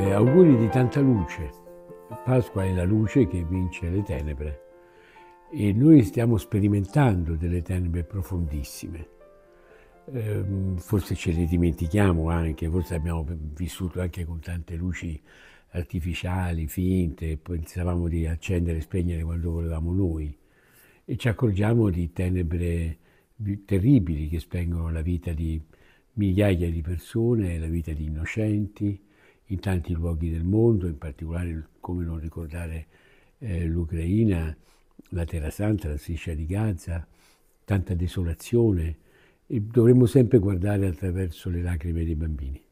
Eh, auguri di tanta luce. Pasqua è la luce che vince le tenebre e noi stiamo sperimentando delle tenebre profondissime. Eh, forse ce le dimentichiamo anche, forse abbiamo vissuto anche con tante luci artificiali, finte, pensavamo di accendere e spegnere quando volevamo noi e ci accorgiamo di tenebre terribili che spengono la vita di migliaia di persone, la vita di innocenti, in tanti luoghi del mondo, in particolare come non ricordare eh, l'Ucraina, la Terra Santa, la striscia di Gaza, tanta desolazione. E dovremmo sempre guardare attraverso le lacrime dei bambini,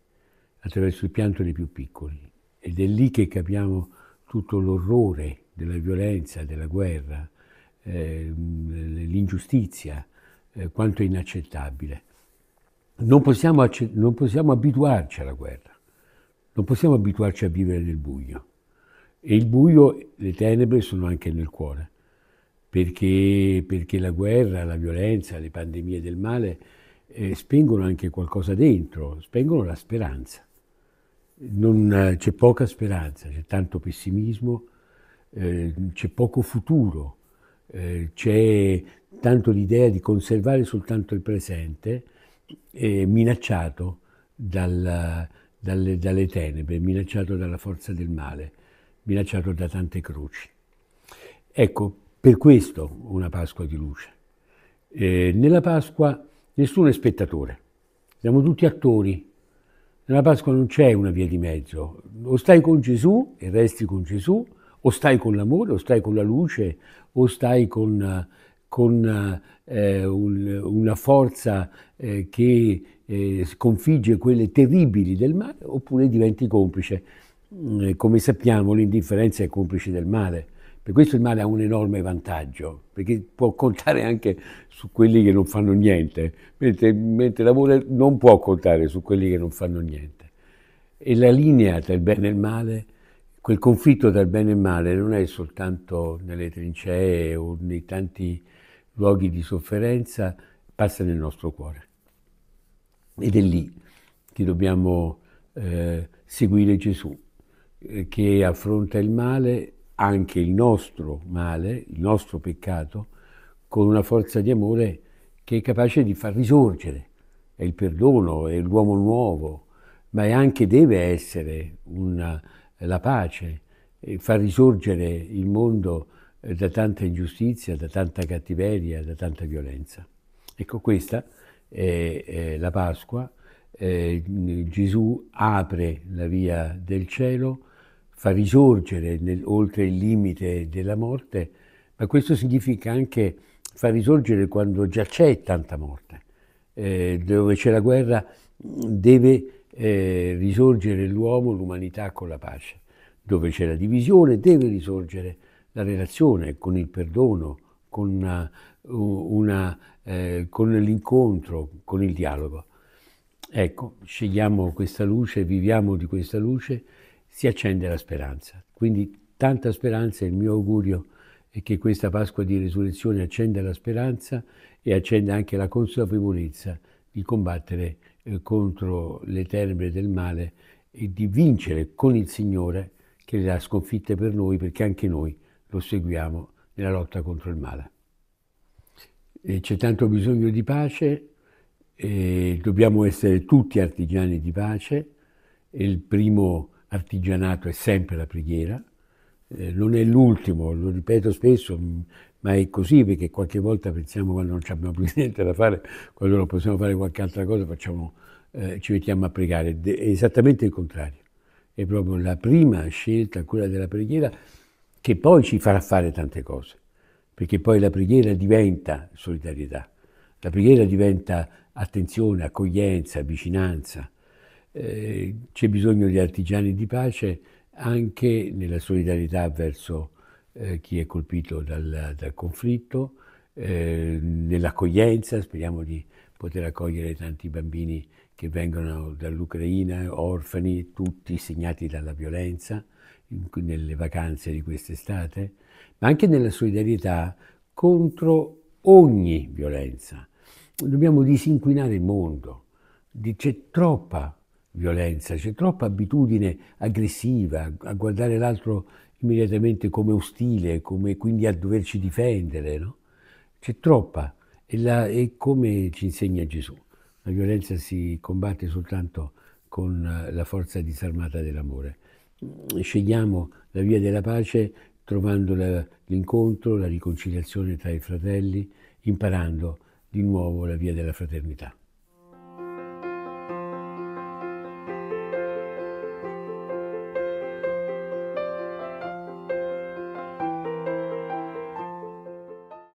attraverso il pianto dei più piccoli. Ed è lì che capiamo tutto l'orrore della violenza, della guerra, eh, l'ingiustizia, eh, quanto è inaccettabile. Non possiamo, non possiamo abituarci alla guerra non possiamo abituarci a vivere nel buio. E il buio, le tenebre sono anche nel cuore, perché, perché la guerra, la violenza, le pandemie del male eh, spengono anche qualcosa dentro, spengono la speranza. Non, eh, c'è poca speranza, c'è tanto pessimismo, eh, c'è poco futuro, eh, c'è tanto l'idea di conservare soltanto il presente eh, minacciato dal dalle, dalle tenebre, minacciato dalla forza del male, minacciato da tante croci. Ecco, per questo una Pasqua di luce. Eh, nella Pasqua nessuno è spettatore, siamo tutti attori. Nella Pasqua non c'è una via di mezzo, o stai con Gesù e resti con Gesù, o stai con l'amore, o stai con la luce, o stai con, con eh, un, una forza eh, che eh, sconfigge quelle terribili del male oppure diventi complice. Mm, come sappiamo l'indifferenza è complice del male, per questo il male ha un enorme vantaggio, perché può contare anche su quelli che non fanno niente, mentre, mentre l'amore non può contare su quelli che non fanno niente. E la linea tra il bene e il male, quel conflitto tra il bene e il male non è soltanto nelle trincee o nei tanti luoghi di sofferenza, passa nel nostro cuore. Ed è lì che dobbiamo eh, seguire Gesù, eh, che affronta il male, anche il nostro male, il nostro peccato, con una forza di amore che è capace di far risorgere. È il perdono, è l'uomo nuovo, ma è anche deve essere una, la pace, far risorgere il mondo eh, da tanta ingiustizia, da tanta cattiveria, da tanta violenza. Ecco questa è la Pasqua, eh, Gesù apre la via del cielo, fa risorgere nel, oltre il limite della morte, ma questo significa anche far risorgere quando già c'è tanta morte. Eh, dove c'è la guerra deve eh, risorgere l'uomo, l'umanità con la pace. Dove c'è la divisione deve risorgere la relazione con il perdono, con, eh, una, eh, con l'incontro, con il dialogo. Ecco, scegliamo questa luce, viviamo di questa luce, si accende la speranza. Quindi tanta speranza, il mio augurio è che questa Pasqua di Resurrezione accenda la speranza e accenda anche la consapevolezza di combattere eh, contro le tenebre del male e di vincere con il Signore che le ha sconfitte per noi perché anche noi lo seguiamo nella lotta contro il male. E c'è tanto bisogno di pace, dobbiamo essere tutti artigiani di pace e il primo artigianato è sempre la preghiera, eh, non è l'ultimo, lo ripeto spesso, ma è così perché qualche volta pensiamo quando non abbiamo più niente da fare, quando non possiamo fare qualche altra cosa, facciamo, eh, ci mettiamo a pregare. è esattamente il contrario. È proprio la prima scelta, quella della preghiera, che poi ci farà fare tante cose, perché poi la preghiera diventa solidarietà, la preghiera diventa attenzione, accoglienza, vicinanza. Eh, c'è bisogno di artigiani di pace anche nella solidarietà verso eh, chi è colpito dal, dal conflitto, eh, nell'accoglienza, speriamo di poter accogliere tanti bambini che vengono dall'Ucraina, orfani, tutti segnati dalla violenza, nelle vacanze di quest'estate, ma anche nella solidarietà contro ogni violenza. Dobbiamo disinquinare il mondo, c'è troppa violenza, c'è troppa abitudine aggressiva a guardare l'altro immediatamente come ostile, come quindi a doverci difendere, no? C'è troppa e, la, e come ci insegna Gesù. La violenza si combatte soltanto con la forza disarmata dell'amore scegliamo la via della pace trovando la, l'incontro, la riconciliazione tra i fratelli, imparando di nuovo la via della fraternità.